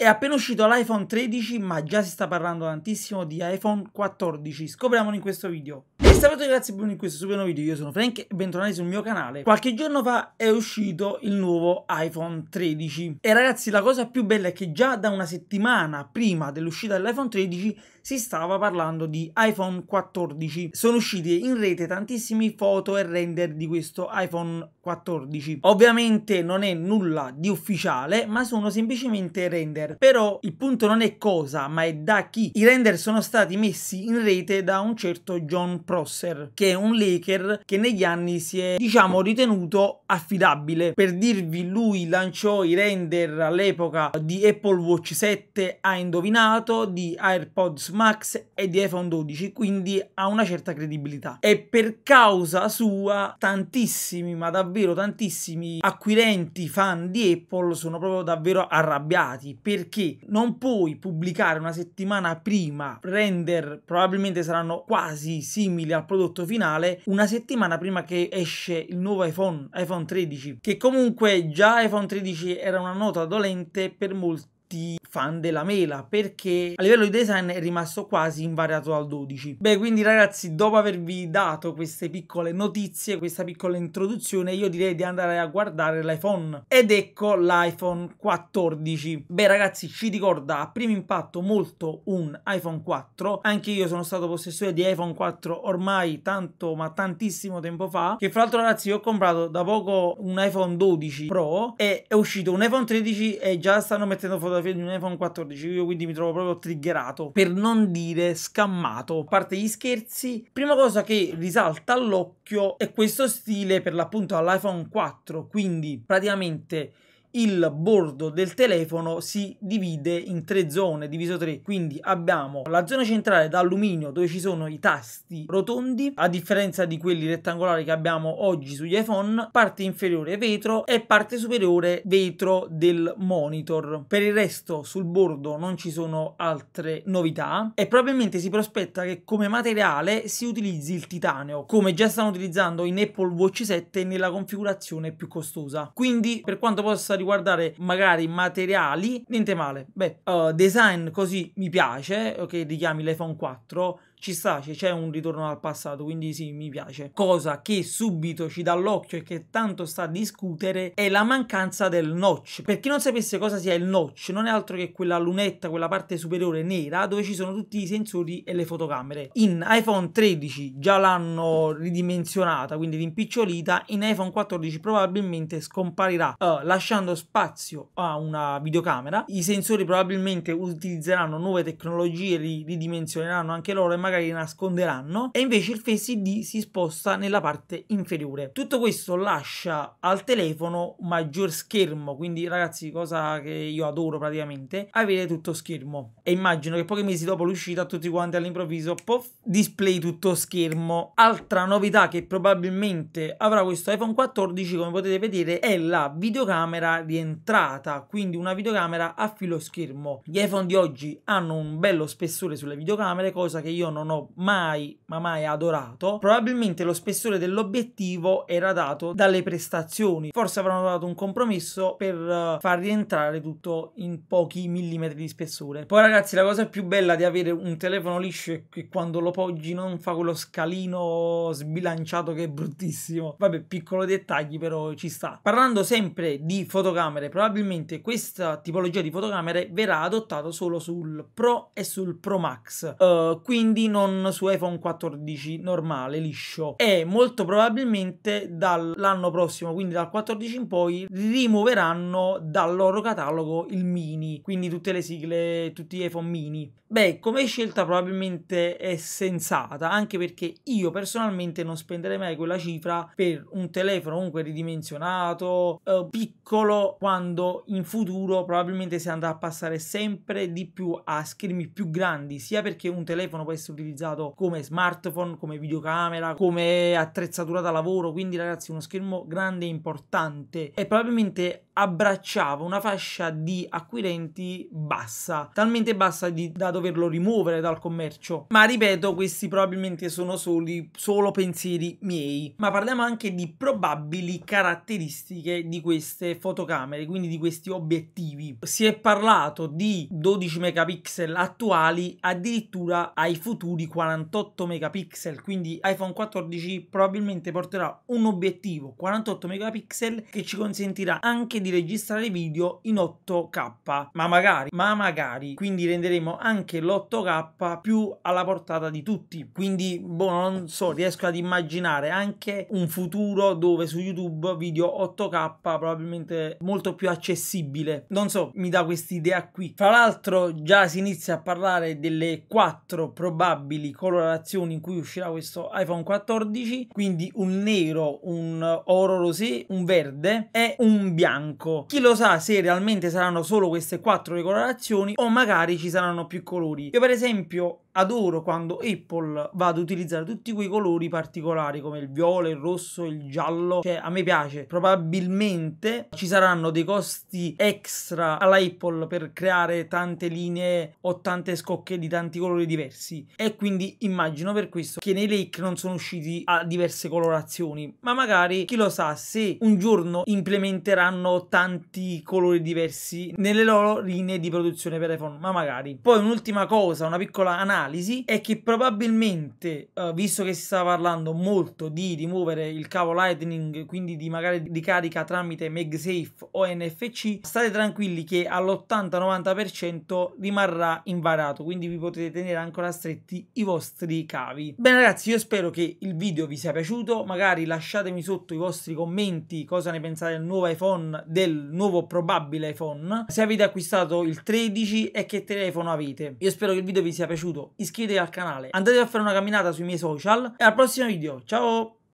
È appena uscito l'iPhone 13 ma già si sta parlando tantissimo di iPhone 14, scopriamolo in questo video. E salve ragazzi e in questo super nuovo video, io sono Frank e bentornati sul mio canale. Qualche giorno fa è uscito il nuovo iPhone 13 e ragazzi la cosa più bella è che già da una settimana prima dell'uscita dell'iPhone 13 si stava parlando di iPhone 14. Sono usciti in rete tantissimi foto e render di questo iPhone 14. Ovviamente non è nulla di ufficiale, ma sono semplicemente render. Però il punto non è cosa, ma è da chi. I render sono stati messi in rete da un certo John Prosser, che è un Laker che negli anni si è, diciamo, ritenuto affidabile. Per dirvi, lui lanciò i render all'epoca di Apple Watch 7, ha indovinato, di AirPods Max è di iPhone 12, quindi ha una certa credibilità. E per causa sua tantissimi, ma davvero tantissimi acquirenti fan di Apple sono proprio davvero arrabbiati perché non puoi pubblicare una settimana prima render probabilmente saranno quasi simili al prodotto finale una settimana prima che esce il nuovo iPhone, iPhone 13, che comunque già iPhone 13 era una nota dolente per molti tutti fan della mela perché a livello di design è rimasto quasi invariato dal 12. Beh, quindi ragazzi, dopo avervi dato queste piccole notizie, questa piccola introduzione, io direi di andare a guardare l'iPhone. Ed ecco l'iPhone 14. Beh, ragazzi, ci ricorda a primo impatto molto un iPhone 4. Anche io sono stato possessore di iPhone 4 ormai tanto ma tantissimo tempo fa, che fra l'altro ragazzi ho comprato da poco un iPhone 12 Pro e è uscito un iPhone 13 e già stanno mettendo foto fotografia di un iPhone 14, io quindi mi trovo proprio triggerato, per non dire scammato. A parte gli scherzi, prima cosa che risalta all'occhio è questo stile per l'appunto all'iPhone 4, quindi praticamente il bordo del telefono si divide in tre zone, diviso tre, quindi abbiamo la zona centrale d'alluminio dove ci sono i tasti rotondi, a differenza di quelli rettangolari che abbiamo oggi sugli iPhone, parte inferiore vetro e parte superiore vetro del monitor. Per il resto sul bordo non ci sono altre novità e probabilmente si prospetta che come materiale si utilizzi il titanio, come già stanno utilizzando in Apple Watch 7 nella configurazione più costosa. Quindi per quanto possa di guardare magari materiali, niente male. Beh, uh, design così mi piace, che okay, richiami l'iPhone 4 ci sta, c'è un ritorno al passato, quindi sì, mi piace. Cosa che subito ci dà l'occhio e che tanto sta a discutere è la mancanza del notch. Per chi non sapesse cosa sia il notch, non è altro che quella lunetta, quella parte superiore nera dove ci sono tutti i sensori e le fotocamere. In iPhone 13 già l'hanno ridimensionata, quindi rimpicciolita, in iPhone 14 probabilmente scomparirà, uh, lasciando spazio a una videocamera. I sensori probabilmente utilizzeranno nuove tecnologie, ridimensioneranno anche loro e magari magari nasconderanno e invece il Face ID si sposta nella parte inferiore. Tutto questo lascia al telefono maggior schermo, quindi ragazzi cosa che io adoro praticamente, avere tutto schermo. E immagino che pochi mesi dopo l'uscita tutti quanti all'improvviso, pof, display tutto schermo. Altra novità che probabilmente avrà questo iPhone 14 come potete vedere è la videocamera rientrata, quindi una videocamera a filo schermo. Gli iPhone di oggi hanno un bello spessore sulle videocamere, cosa che io non non ho mai, ma mai adorato, probabilmente lo spessore dell'obiettivo era dato dalle prestazioni. Forse avranno dato un compromesso per eh, far rientrare tutto in pochi millimetri di spessore. Poi ragazzi, la cosa più bella di avere un telefono liscio è che quando lo poggi non fa quello scalino sbilanciato che è bruttissimo. Vabbè, piccolo dettagli però ci sta. Parlando sempre di fotocamere, probabilmente questa tipologia di fotocamere verrà adottato solo sul Pro e sul Pro Max. Uh, quindi non su iPhone 14 normale, liscio. E molto probabilmente dall'anno prossimo, quindi dal 14 in poi, rimuoveranno dal loro catalogo il mini, quindi tutte le sigle, tutti gli iPhone mini. Beh, come scelta probabilmente è sensata, anche perché io personalmente non spenderei mai quella cifra per un telefono comunque ridimensionato, eh, piccolo, quando in futuro probabilmente si andrà a passare sempre di più a schermi più grandi, sia perché un telefono può essere utilizzato come smartphone, come videocamera, come attrezzatura da lavoro, quindi ragazzi uno schermo grande e importante e probabilmente abbracciava una fascia di acquirenti bassa, talmente bassa di, da doverlo rimuovere dal commercio. Ma ripeto, questi probabilmente sono soli, solo pensieri miei. Ma parliamo anche di probabili caratteristiche di queste fotocamere, quindi di questi obiettivi. Si è parlato di 12 megapixel attuali, addirittura ai futuri 48 megapixel, quindi iPhone 14 probabilmente porterà un obiettivo 48 megapixel che ci consentirà anche di di registrare video in 8K, ma magari, ma magari, quindi renderemo anche l'8K più alla portata di tutti. Quindi, boh, non so, riesco ad immaginare anche un futuro dove su YouTube video 8K probabilmente molto più accessibile. Non so, mi dà quest'idea qui. Fra l'altro già si inizia a parlare delle quattro probabili colorazioni in cui uscirà questo iPhone 14, quindi un nero, un oro rosé, un verde e un bianco bianco. Chi lo sa se realmente saranno solo queste quattro colorazioni o magari ci saranno più colori. Io per esempio adoro quando Apple va ad utilizzare tutti quei colori particolari come il viola, il rosso, il giallo, cioè a me piace. Probabilmente ci saranno dei costi extra alla Apple per creare tante linee o tante scocche di tanti colori diversi e quindi immagino per questo che nei lake non sono usciti a diverse colorazioni, ma magari chi lo sa se un giorno implementeranno tanti colori diversi nelle loro linee di produzione per iPhone, ma magari. Poi un'ultima cosa, una piccola analisi analisi è che probabilmente, eh, visto che si sta parlando molto di rimuovere il cavo Lightning, quindi di magari di carica tramite MagSafe o NFC, state tranquilli che all'80-90% rimarrà invariato, quindi vi potete tenere ancora stretti i vostri cavi. Bene ragazzi, io spero che il video vi sia piaciuto, magari lasciatemi sotto i vostri commenti cosa ne pensate del nuovo iPhone, del nuovo probabile iPhone, se avete acquistato il 13 e che telefono avete. Io spero che il video vi sia piaciuto iscrivetevi al canale, andate a fare una camminata sui miei social e al prossimo video, ciao!